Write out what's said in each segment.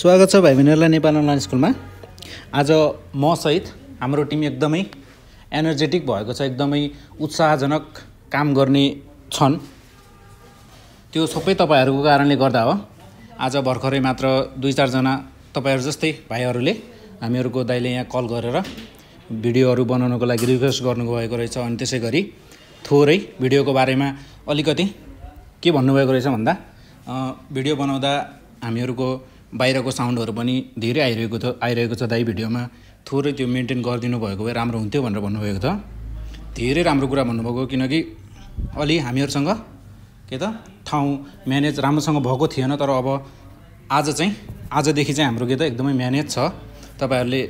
स्वागत छ भाइ बहिनीहरूलाई नेपाल अनलाइन स्कुलमा आज मसहित हाम्रो टिम एकदमै एनर्जेटिक भएको छ एकदमै उत्साहजनक काम गर्ने छन् त्यो सबै तपाईँहरूको कारणले गर्दा हो आज भर्खरै मात्र दुई चारजना तपाईँहरू जस्तै भाइहरूले हामीहरूको दाइले यहाँ कल गरेर भिडियोहरू बनाउनको लागि रिक्वेस्ट गर्नुभएको रहेछ अनि त्यसै गरी थोरै भिडियोको बारेमा अलिकति के भन्नुभएको रहेछ भन्दा भिडियो बनाउँदा हामीहरूको बाहिरको साउन्डहरू पनि धेरै आइरहेको थियो आइरहेको छ दाइ भिडियोमा थोरै त्यो मेन्टेन गरिदिनु भएको भए राम्रो हुन्थ्यो भनेर भन्नुभएको त धेरै राम्रो कुरा भन्नुभएको किनकि अलि हामीहरूसँग के त ठाउँ म्यानेज राम्रोसँग भएको थिएन तर अब आज चाहिँ आजदेखि चाहिँ हाम्रो के त एकदमै म्यानेज छ तपाईँहरूले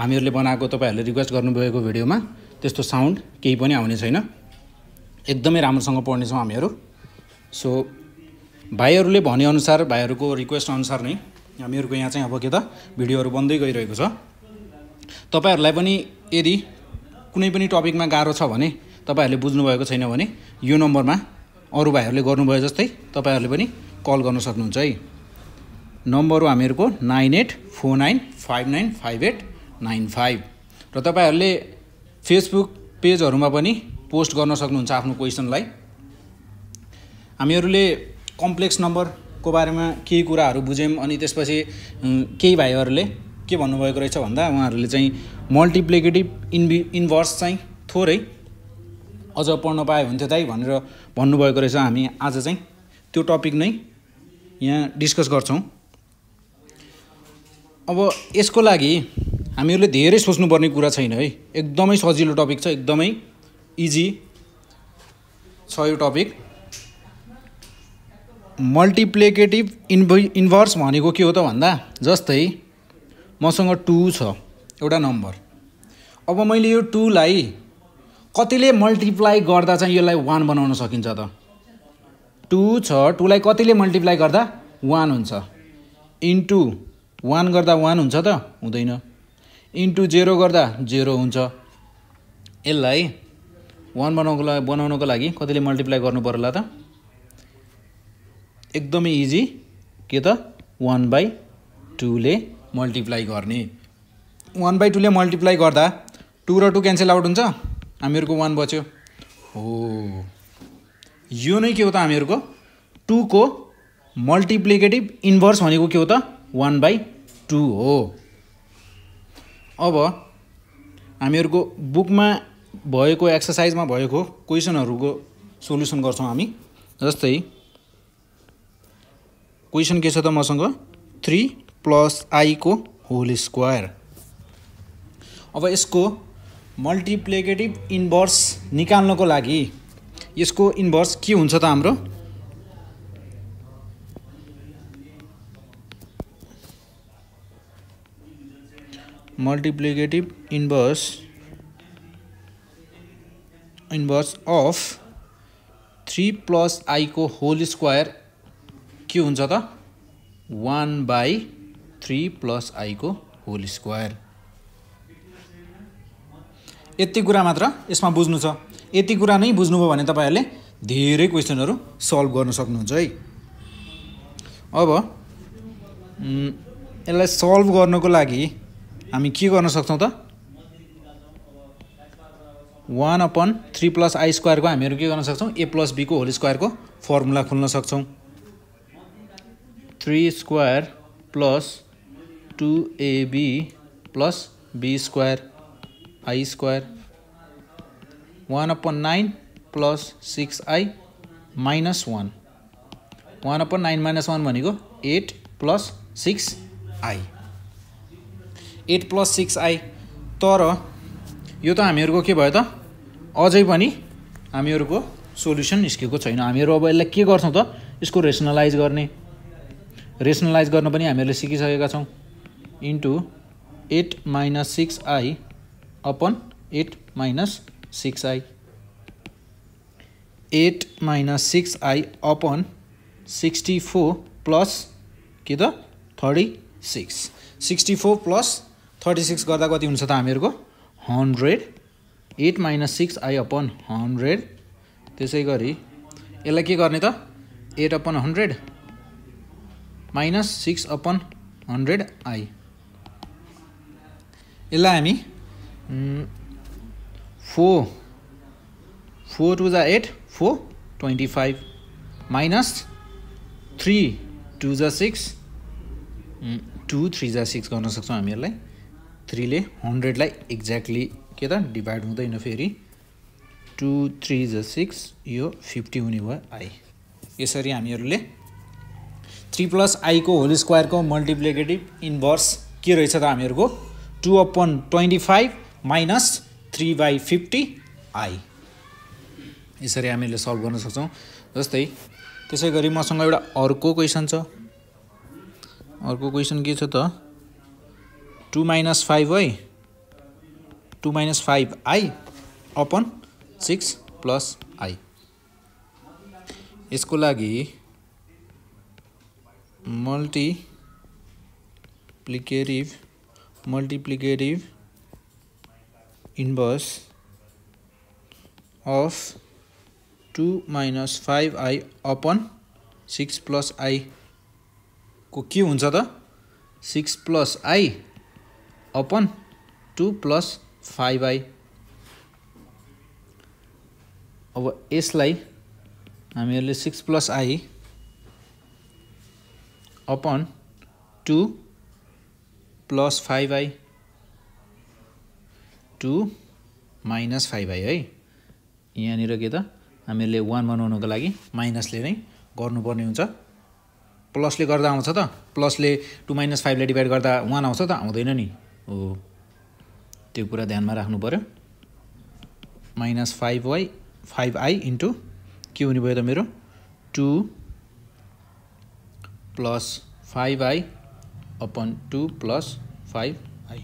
हामीहरूले बनाएको तपाईँहरूले रिक्वेस्ट गर्नुभएको भिडियोमा त्यस्तो साउन्ड केही पनि आउने छैन एकदमै राम्रोसँग पढ्नेछौँ हामीहरू सो भाइहरूले भनेअनुसार भाइहरूको रिक्वेस्ट अनुसार नै हामीहरूको यहाँ चाहिँ अब के त भिडियोहरू बन्दै गइरहेको छ तपाईँहरूलाई पनि यदि कुनै पनि टपिकमा गाह्रो छ भने तपाईँहरूले बुझ्नुभएको छैन भने यो नम्बरमा अरू भाइहरूले गर्नुभयो जस्तै तपाईँहरूले पनि कल गर्न सक्नुहुन्छ है नम्बर हो हामीहरूको nine eight four nine five nine five eight nine five र तपाईँहरूले फेसबुक पेजहरूमा पनि पोस्ट गर्न सक्नुहुन्छ आफ्नो क्वेसनलाई हामीहरूले कम्प्लेक्स नम्बरको बारेमा केही कुराहरू बुझ्यौँ अनि त्यसपछि केही भाइहरूले के भन्नुभएको रहेछ भन्दा उहाँहरूले चाहिँ मल्टिप्लिकेटिभ इन्भि इन्भर्स चाहिँ थोरै अझ पढ्न पाए हुन्थ्यो दाइ भनेर भन्नुभएको रहेछ हामी आज चाहिँ त्यो टपिक नै यहाँ डिस्कस गर्छौँ अब यसको लागि हामीहरूले धेरै सोच्नुपर्ने कुरा छैन है एकदमै सजिलो टपिक छ एकदमै इजी छ यो टपिक मल्टिप्लिकेटिभ इन्भ इन्भर्स भनेको के हो त भन्दा जस्तै मसँग टु छ एउटा नम्बर अब मैले यो टुलाई कतिले मल्टिप्लाई गर्दा चाहिँ यसलाई वान बनाउन सकिन्छ त टु छ टुलाई कतिले मल्टिप्लाई गर्दा वान हुन्छ इन्टु वान गर्दा वान हुन्छ त हुँदैन इन्टु जेरो गर्दा जेरो हुन्छ यसलाई वान बनाउनुको लागि बनाउनुको लागि कतिले मल्टिप्लाई गर्नु पर्ला त एकदमै इजी के त वान बाई टूले मल्टिप्लाई गर्ने वान बाई टूले मल्टिप्लाई गर्दा टू र टू क्यान्सल आउट हुन्छ हामीहरूको वान बच्यो हो यो नै के हो त हामीहरूको टूको मल्टिप्लिकेटिभ इन्भर्स भनेको के हो त वान बाई टू हो अब हामीहरूको बुकमा भएको एक्सर्साइजमा भएको क्वेसनहरूको सोल्युसन गर्छौँ हामी जस्तै क्वेसन के छ त मसँग थ्री प्लस आईको होल स्क्वायर अब यसको मल्टिप्लिकेटिभ इन्भर्स निकाल्नको लागि यसको इन्भर्स के हुन्छ त हाम्रो multiplicative inverse inverse of three plus आईको होल स्क्वायर के हुन्छ त वान बाई थ्री प्लस आईको होल स्क्वायर यति कुरा मात्र यसमा बुझ्नु छ यति कुरा नै बुझ्नुभयो भने तपाईँहरूले धेरै क्वेसनहरू सल्भ गर्न सक्नुहुन्छ है अब यसलाई सल्भ गर्नको लागि हामी के गर्न सक्छौँ त one upon three plus i स्क्वायरको हामीहरू के गर्न सक्छौँ ए प्लस बीको होल स्क्वायरको फर्मुला खोल्न सक्छौँ three square plus two a b plus b square i square one upon nine plus six i minus one one upon nine minus one भनेको eight plus six i eight plus six i तर यो त हामीहरूको के भयो त अझै पनि हामीहरूको सोल्युसन निस्केको छैन हामीहरू अब यसलाई के गर्छौँ त यसको रेसनलाइज गर्ने रेसनलाइज गर्न पनि हामीहरूले सिकिसकेका छौँ into eight minus six i upon eight minus six i eight minus six i upon sixty four plus के त thirty six sixty four plus thirty six गर्दा कति हुन्छ त हामीहरूको hundred eight minus six i upon hundred त्यसै गरी यसलाई के गर्ने त eight upon hundred minus six upon hundred i यसलाई हामी फोर फोर टु जा eight four twenty five minus three to जा सिक्स टु थ्री जा सिक्स गर्न सक्छौँ हामीहरूलाई थ्रीले हन्ड्रेडलाई एक्ज्याक्टली के त डिभाइड हुँदैन फेरि टु थ्री जा सिक्स यो फिफ्टी हुने भयो आई यसरी हामीहरूले थ्री प्लस आईको होल स्क्वायरको मल्टिप्लिकेटिभ इन्भर्स के रहेछ त हामीहरूको two upon twenty five minus three by fifty i यसरी हामीले सल्भ गर्न सक्छौँ जस्तै त्यसै गरी मसँग एउटा अर्को क्वेसन छ अर्को क्वेसन के छ त टु माइनस फाइभ है two minus five i upon six plus i यसको लागि multiplicative multiplicative inverse of 2 minus five i upon six plus आईको के हुन्छ त six plus i upon two plus five i अब यसलाई हामीहरूले six plus i upon two plus five i two minus five i है यहाँनिर के त हामीहरूले वान बनाउनुको लागि माइनसले नै गर्नुपर्ने हुन्छ प्लसले गर्दा आउँछ त प्लसले टु माइनस फाइभले डिभाइड गर्दा वान आउँछ त आउँदैन नि हो त्यो कुरा ध्यानमा राख्नु पऱ्यो minus five y five i into के हुने भयो त मेरो two plus five i upon two plus five i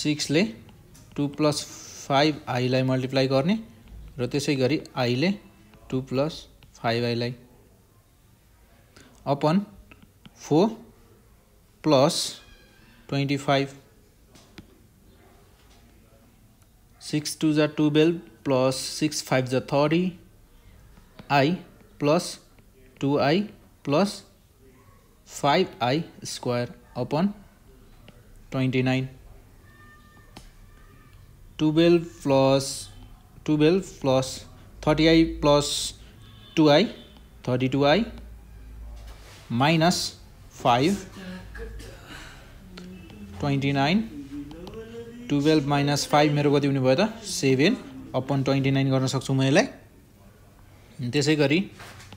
सिक्सले टु प्लस फाइभ आईलाई मल्टिप्लाई गर्ने र त्यसै गरी आईले टु प्लस फाइभ आईलाई upon four plus twenty five six two जा टुवेल्भ प्लस सिक्स फाइभ जा thirty i plus two i plus five i square upon twenty nine twelve plus twelve plus thirty i plus two i thirty two i minus five twenty nine twelve minus five मेरो कति हुने भयो त seven upon twenty nine गर्न सक्छु म यसलाई त्यसै गरी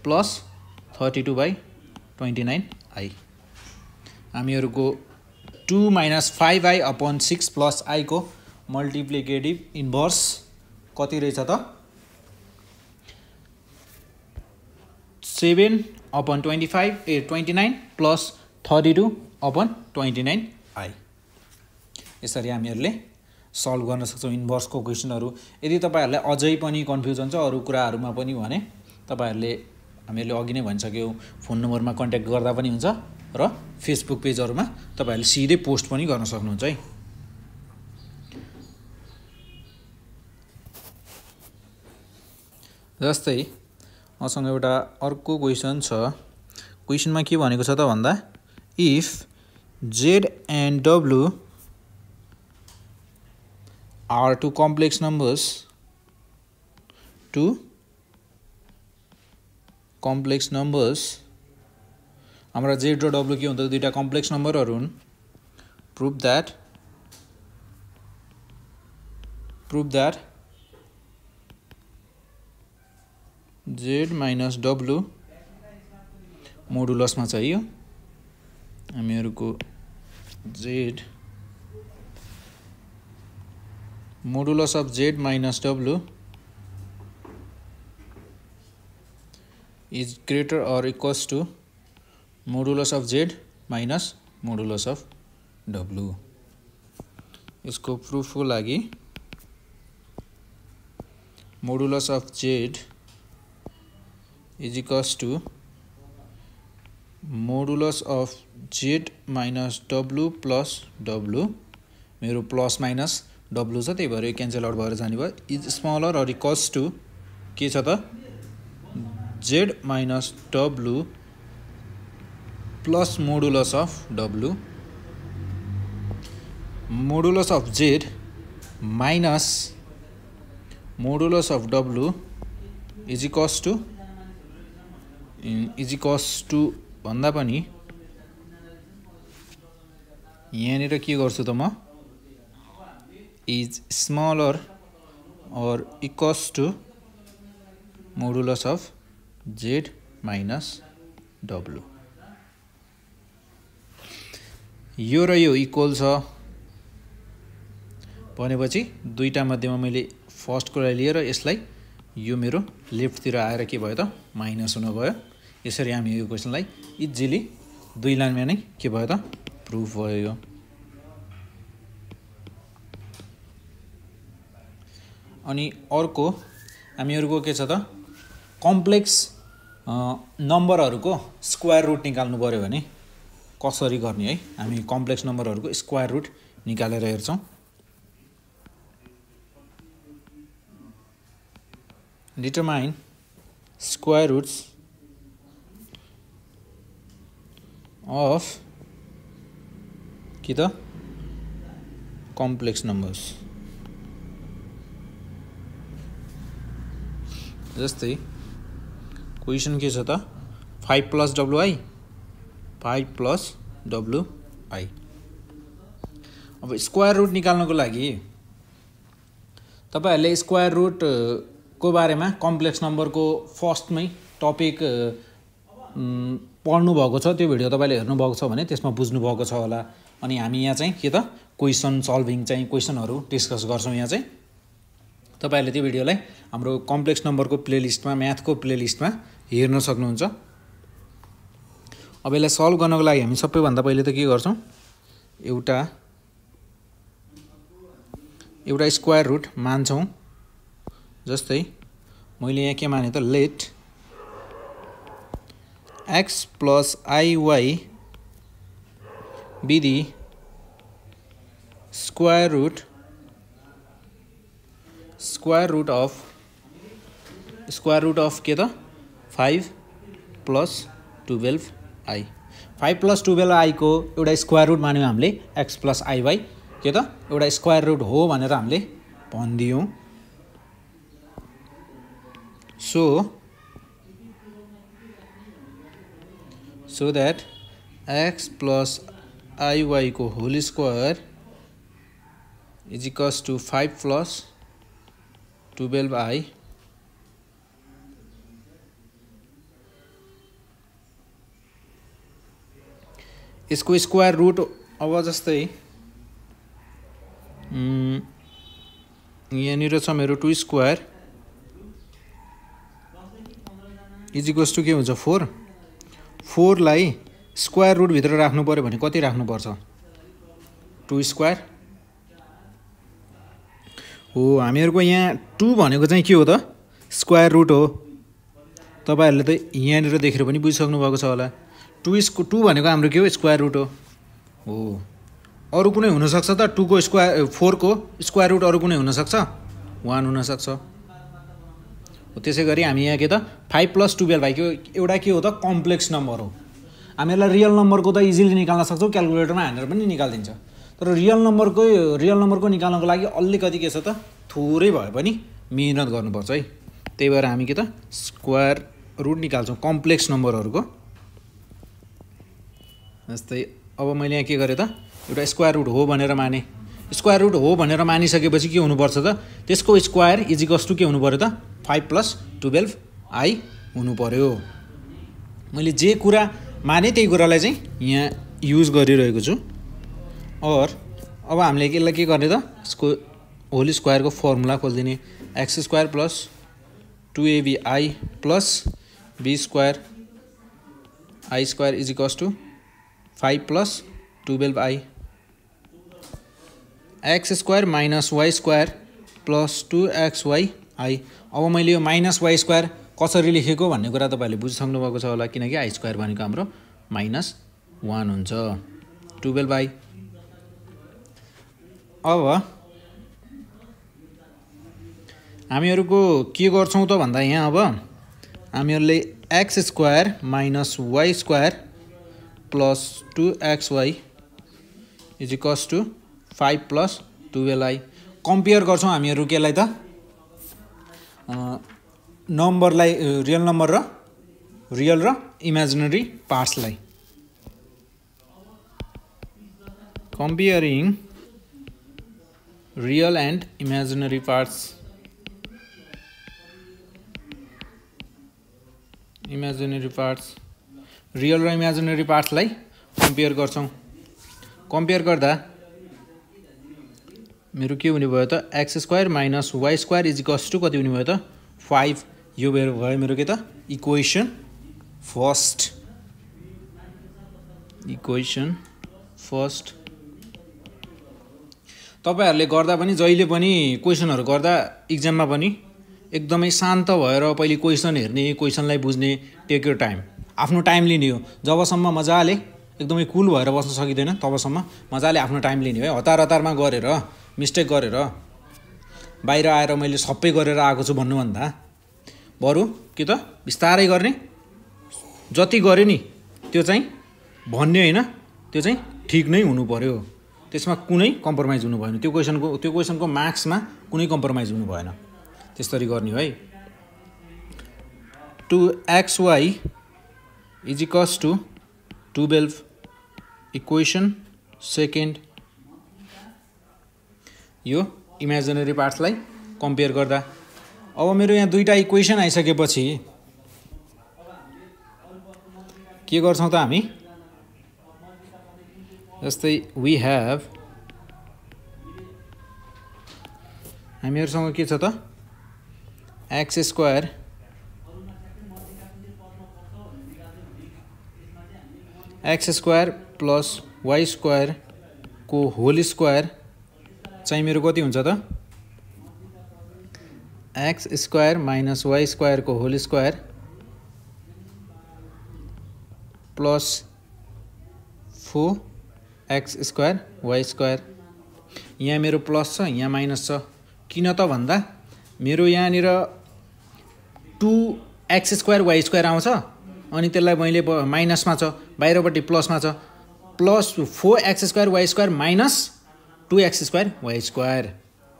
plus thirty two by twenty nine i हामीहरूको two minus five i upon six plus आईको मल्टिप्लिकेटिभ इन्भर्स कति रहेछ त सेभेन अपन ट्वेन्टी फाइभ ए twenty nine plus thirty two upon twenty nine i यसरी हामीहरूले सल्भ गर्न सक्छौँ इन्भर्सको क्वेसनहरू यदि तपाईँहरूलाई अझै पनि कन्फ्युजन छ अरू कुराहरूमा पनि भने तपाईँहरूले हामीहरूले अघि नै भनिसक्यौँ फोन नम्बरमा कन्ट्याक्ट गर्दा पनि हुन्छ र फेसबुक पेजहरूमा तपाईँहरूले सिधै पोस्ट पनि गर्न सक्नुहुन्छ है जस्तै मसँग एउटा अर्को क्वेसन छ क्वेसनमा के भनेको छ त भन्दा if Z and W are two complex numbers two complex numbers हाम्रा जेड र डब्लु के हुन्छ दुईवटा कम्प्लेक्स नम्बरहरू हुन् prove that prove that Z minus W मोडुलसमा चाहियो हामीहरूको Z modulus of Z minus W is greater or equals to modulus of z minus modulus of W यसको प्रुफको लागि modulus of Z is equals to modulus of Z minus W plus W मेरो plus minus डब्लु छ त्यही भएर यो cancel out भएर जाने भयो is smaller or equals to के छ त z minus w plus modulus of w modulus of z minus modulus of w is equals to is equals to भन्दा पनि यहाँनिर के गर्छु त म is smaller or equals to modulus of Z minus डब्लु यो र यो इक्वल छ भनेपछि दुईवटा मध्येमा मैले फर्स्ट कुरा लिएर यसलाई यो मेरो लेफ्टतिर आएर के भयो त माइनस हुन गयो यसरी हामी यो क्वेसनलाई इजिली दुई लाइनमा नै के भयो त प्रुफ भयो यो अनि अर्को हामीहरूको के छ त कम्प्लेक्स नम्बरहरूको स्क्वायर रुट निकाल्नु पऱ्यो भने कसरी गर्ने है हामी कम्प्लेक्स नम्बरहरूको स्क्वायर रुट निकालेर हेर्छौँ डिटरमाइन स्क्वायर रुट्स अफ कि त कम्प्लेक्स नम्बर्स जस्तै क्वेसन के छ त five plus W I five plus W I अब स्क्वायर रुट निकाल्नको लागि तपाईँहरूले स्क्वायर को बारेमा कम्प्लेक्स नम्बरको फर्स्टमै टपिक पढ्नुभएको छ त्यो भिडियो तपाईँले हेर्नुभएको छ भने त्यसमा बुझ्नुभएको छ होला अनि हामी यहाँ चाहिँ के त क्वेसन सल्भिङ चाहिँ क्वेसनहरू डिस्कस गर्छौँ यहाँ चाहिँ तपाईँहरूले त्यो भिडियोलाई हाम्रो कम्प्लेक्स नम्बरको प्लेलिस्टमा म्याथको प्लेलिस्टमा हेर्न सक्नुहुन्छ अब यसलाई सल्भ गर्नको लागि हामी सबैभन्दा पहिले त के गर्छौँ एउटा एउटा स्क्वायर रुट मान्छौँ जस्तै मैले यहाँ के माने त लेट एक्स प्लस आइवाई विधि square root square root of square root of के five plus twelve i five plus i को एटा स्क्वायर रुट मैं हमें एक्स प्लस आई वाई के एटा स्क्वायर रुट हो हमें भो so so that x plus को whole square is equals five plus twelve i यसको स्क्वायर रुट अब जस्तै यहाँनिर छ मेरो टु स्क्वायर इजिकल्स टु के हुन्छ फोर फोरलाई स्क्वायर रुटभित्र राख्नु पऱ्यो भने कति राख्नुपर्छ टु स्क्वायर हो हामीहरूको यहाँ टु भनेको चाहिँ के हो त स्क्वायर रुट हो तपाईँहरूले त यहाँनिर देखेर पनि बुझिसक्नु भएको छ होला टु स्क् टु भनेको हाम्रो के हो स्क्वायर रुट हो हो अरू कुनै हुनसक्छ त टुको स्क्वायर फोरको स्क्वायर रुट अरू कुनै हुनसक्छ वान हुनसक्छ हो त्यसै गरी हामी यहाँ के त फाइभ प्लस टुवेल्भ भाइको एउटा के हो त कम्प्लेक्स नम्बर हो हामीहरूलाई रियल नम्बरको त इजिली निकाल्न सक्छौँ क्यालकुलेटरमा हानेर पनि निकालिदिन्छ तर रियल नम्बरको रियल नम्बरको निकाल्नको लागि अलिकति के छ त थोरै भए पनि मिहिनेत गर्नुपर्छ है त्यही भएर हामी के त स्क्वायर रुट निकाल्छौँ कम्प्लेक्स नम्बरहरूको जस्तै अब मैले यहाँ के गरेँ त एउटा स्क्वायर रुट हो भनेर माने स्क्वायर रुट हो भनेर मानिसकेपछि के हुनुपर्छ त त्यसको स्क्वायर इजिकल्स टु के हुनु पऱ्यो त फाइभ प्लस टुवेल्भ आई हुनु पऱ्यो मैले जे कुरा माने त्यही कुरालाई चाहिँ यहाँ युज गरिरहेको छु और अब हामीले यसलाई के गर्ने त यसको होल स्क्वायरको फर्मुला खोलिदिने x square plus two i plus b square i square is equals to five plus twelve i x square minus y square plus two x y i अब मैले यो माइनस वाई स्क्वायर कसरी लेखेको भन्ने कुरा तपाईँहरूले बुझिसक्नुभएको छ होला किनकि आई स्क्वायर भनेको हाम्रो माइनस वान हुन्छ टुवेल्भ आई अब हामीहरूको के गर्छौँ त भन्दा यहाँ अब हामीहरूले x square minus y square plus two x y is equals to five plus टुवेल्भलाई कम्पेयर गर्छौँ हामीहरू केलाई त नम्बरलाई रियल नम्बर र रियल र इमेजिनरी पार्ट्सलाई comparing real and imaginary parts imaginary parts real र इमेजिनेरी पार्ट्सलाई कम्पेयर गर्छौँ कम्पेयर गर्दा मेरो के हुने भयो त x square minus y square is equals two कति हुने भयो त फाइभ यो मेरो भयो मेरो के त इक्वेसन फर्स्ट इक्वेसन फर्स्ट तपाईँहरूले गर्दा पनि जहिले पनि क्वेसनहरू गर्दा इक्जाममा पनि एकदमै शान्त भएर पहिले क्वेसन हेर्ने क्वेसनलाई बुझ्ने टेक यो टाइम आफ्नो टाइम लिने हो जबसम्म मजाले एकदमै कुल भएर बस्न सकिँदैन तबसम्म मजाले आफ्नो टाइम लिने हो है हतार हतारमा गरेर मिस्टेक गरेर बाहिर आएर मैले सबै गरेर आएको छु भन्नुभन्दा बरु के त बिस्तारै गर्ने जति गऱ्यो नि त्यो चाहिँ भन्ने होइन त्यो चाहिँ ठिक नै हुनु पऱ्यो त्यसमा कुनै कम्प्रोमाइज हुनु भएन त्यो क्वेसनको त्यो क्वेसनको मार्क्समा कुनै कम्प्रोमाइज हुनु भएन त्यसरी गर्ने है two x y is equals to twelve equation second यो इमेजिनेरी पार्ट्सलाई कम्पेयर गर्दा अब मेरो यहाँ दुईवटा इक्वेसन आइसकेपछि के गर्छौँ त हामी जस्तै वी ह्याभ हामीहरूसँग के छ त x square x square plus y स्क्वायरको होल स्क्वायर चाहिँ मेरो कति हुन्छ त एक्स स्क्वायर माइनस वाइ स्क्वायरको whole square plus four x square y square यहाँ मेरो प्लस छ यहाँ माइनस छ किन त भन्दा मेरो यहाँनिर two x square y square आउँछ अनि त्यसलाई मैले माइनसमा छ बाहिरपट्टि प्लसमा छ plus four x square y square minus two x square y square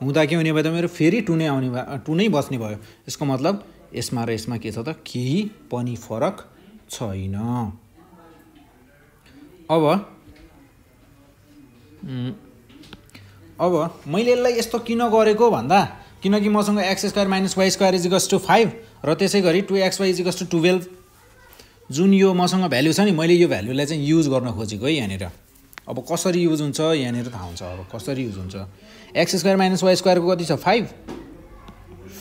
हुँदा के हुने भयो त मेरो फेरि टु नै आउने भयो टु नै बस्ने भयो यसको मतलब यसमा र यसमा के छ त केही पनि फरक छैन अब अब मैले यसलाई यस्तो किन गरेको भन्दा किनकि मसँग x square minus y square is equals to five र त्यसै गरी two x y is equals to twelve जुन यो मसँग भ्याल्यु छ नि मैले यो भ्याल्युलाई चाहिँ युज गर्न खोजेको है यहाँनिर अब कसरी युज हुन्छ यहाँनिर थाहा हुन्छ अब कसरी युज हुन्छ एक्स स्क्वायर माइनस वाइ स्क्वायरको कति छ five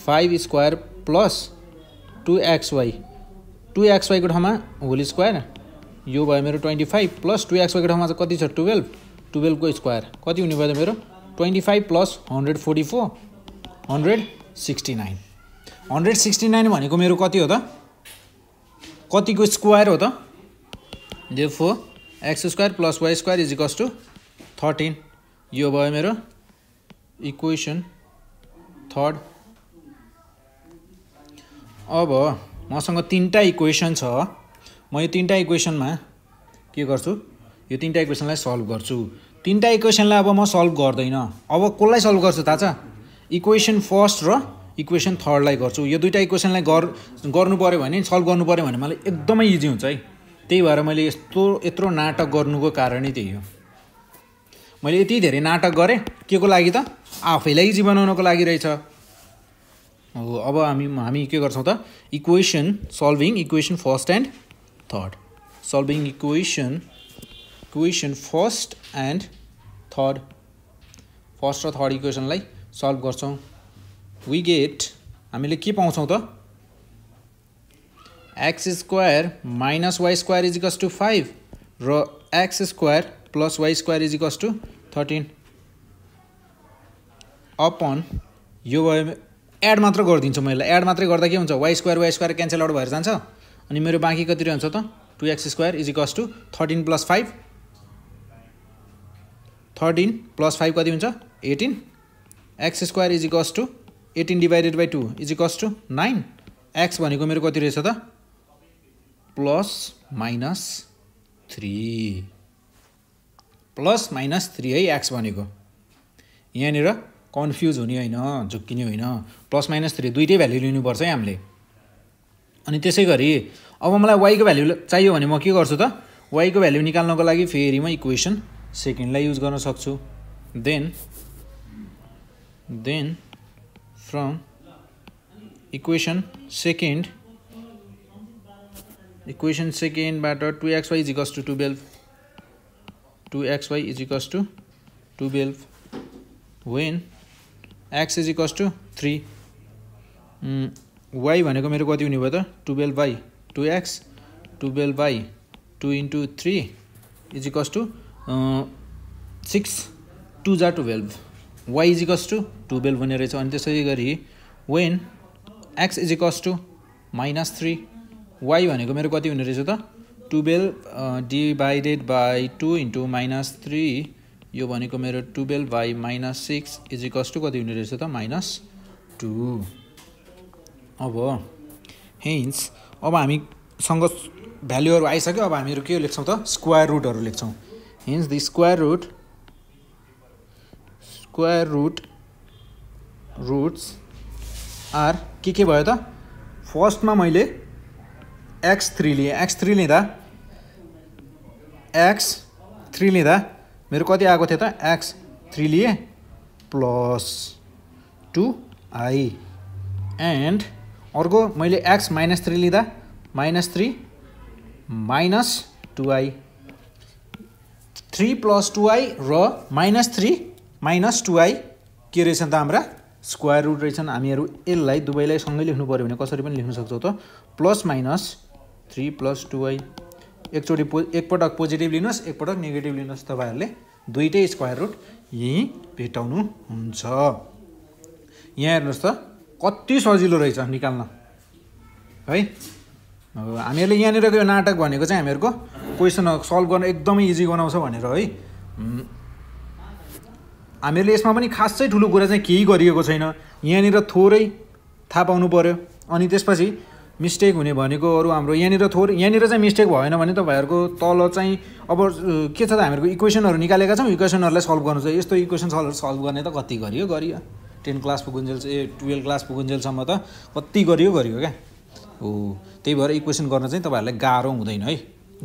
five square plus two x y two x वाइको ठाउँमा होल स्क्वायर यो भयो मेरो twenty five plus two x वाइको ठाउँमा चाहिँ कति छ टुवेल्भ टुवेल्भको स्क्वायर कति हुने भयो त मेरो twenty five plus hundred forty four hundred sixty nine hundred sixty nine भनेको मेरो कति हो त कतिको स्क्वायर हो त जे four x square plus y square is equals to thirteen यो भयो मेरो इक्वेसन थर्ड अब मसँग तिनवटा इक्वेसन छ म यो तिनवटा इक्वेसनमा के गर्छु यो तिनवटा इक्वेसनलाई सल्भ गर्छु तिनवटा इक्वेसनलाई अब म सल्भ गर्दैन अब कसलाई सल्भ गर्छु थाहा छ इक्वेसन फर्स्ट र इक्वेसन थर्डलाई गर्छु यो दुइटा इक्वेसनलाई गर गर्नु पऱ्यो भने सल्भ गर्नु पऱ्यो भने मलाई एकदमै इजी हुन्छ है त्यही भएर मैले यस्तो यत्रो नाटक गर्नुको कारणै त्यही हो मैले यति धेरै नाटक गरेँ के को लागि त आफैलाई इजी बनाउनको लागि रहेछ हो अब हामी हामी के गर्छौँ त equation solving equation first and third solving equation equation first and third first र थर्ड इक्वेसनलाई सल्भ गर्छौँ वी गेट हामीले के पाउँछौँ त x square minus y square is equals to five र x square plus y square is equals to thirteen upon यो भयो एड मात्र गरिदिन्छु मैले एड मात्रै गर्दा के हुन्छ y square y square cancel out भएर जान्छ अनि मेरो बाँकी कति रहन्छ त two x square is equals to thirteen plus five thirteen plus five कति हुन्छ eighteen x square is equals to eighteen divided by two is equals to nine x भनेको मेरो कति रहेछ त plus minus three plus minus three है x भनेको यहाँनिर कन्फ्युज हुने होइन झुक्किने होइन प्लस माइनस थ्री दुइटै भ्याल्यु लिनुपर्छ है हामीले अनि त्यसै गरी अब मलाई वाइको भ्याल्यु चाहियो भने म के गर्छु त वाइको भ्याल्यु निकाल्नको लागि फेरि म इक्वेसन सेकेन्डलाई युज गर्न सक्छु then then from equation second equation सेकेन्डबाट two x y is equals to twelve two x y is equals to twelve when x is equals to three y भनेको मेरो कति हुने भयो त twelve y two x twelve y two into three is equals to six two जा twelve y is equals to twelve हुने रहेछ अनि त्यसै गरी when x is equals to minus three y भनेको मेरो कति हुने रहेछ त twelve divided by two into minus three यो भनेको मेरो twelve by minus six is equals to कति हुने रहेछ त माइनस टू अब हेन्स अब हामीसँग भ्याल्युहरू आइसक्यो अब हामीहरू के लेख्छौँ त स्क्वायर रुटहरू लेख्छौँ hence the square root square root roots are के के भयो त फर्स्टमा मैले x three x3 x three लिँदा एक्स थ्री लिँदा मेरो कति आएको थियो त एक्स थ्री लिएँ प्लस टु आई एन्ड अर्को मैले x minus three -3 minus three minus i three plus two र minus three minus two i के रहेछन् त हाम्रा स्क्वायर रुट रहेछन् हामीहरू यसलाई दुवैलाई सँगै लेख्नु पऱ्यो भने कसरी पनि लेख्न सक्छौँ त plus minus three plus two i एकचोटि पो एकपटक पोजिटिभ लिनुहोस् एकपटक नेगेटिभ लिनुहोस् तपाईँहरूले दुइटै स्क्वायर रुट यहीँ भेटाउनु हुन्छ यहाँ हेर्नुहोस् त कति सजिलो रहेछ निकाल्न है हामीहरूले यहाँनिरको यो नाटक भनेको चाहिँ हामीहरूको क्वेसन सल्भ गर्न एकदमै इजी बनाउँछ भनेर है हामीहरूले यसमा पनि खासै ठुलो कुरा चाहिँ केही गरिएको छैन यहाँनिर थोरै थाहा पाउनु पऱ्यो अनि त्यसपछि मिस्टेक हुने भनेको अरू हाम्रो यहाँनिर थोर यहाँनिर चाहिँ मिस्टेक भएन भने तपाईँहरूको तल चाहिँ अब के छ त हामीहरूको इक्वेसनहरू निकालेका छौँ इक्वेसनहरूलाई सल्भ गर्नु चाहिँ यस्तो इक्वेसन सल्भ सल्भ गर्ने त कति गरियो गरियो टेन क्लास पुगुन्जेल ए टुवेल्भ क्लास पुगुन्जेलसम्म त कति गरियो गरियो क्या हो त्यही भएर इक्वेसन गर्न चाहिँ तपाईँहरूलाई गाह्रो हुँदैन है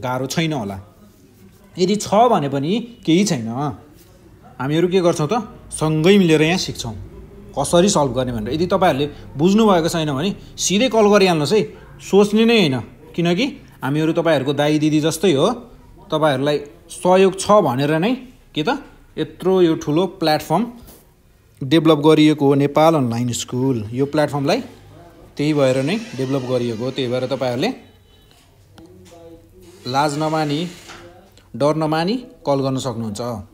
गाह्रो छैन होला यदि छ भने पनि केही छैन हामीहरू के गर्छौँ त सँगै मिलेर यहाँ सिक्छौँ कसरी सल्भ गर्ने भनेर यदि तपाईँहरूले बुझ्नुभएको छैन भने सिधै कल गरिहाल्नुहोस् है सोच्ने नै होइन किनकि हामीहरू तपाईँहरूको दाई दिदी जस्तै हो तपाईँहरूलाई सहयोग छ भनेर नै के त यत्रो यो ठुलो प्लेटफर्म डेभलप गरिएको हो नेपाल अनलाइन स्कुल यो प्लेटफर्मलाई त्यही भएर नै डेभलप गरिएको हो त्यही भएर तपाईँहरूले लाज नमानी डर नमानी कल गर्न सक्नुहुन्छ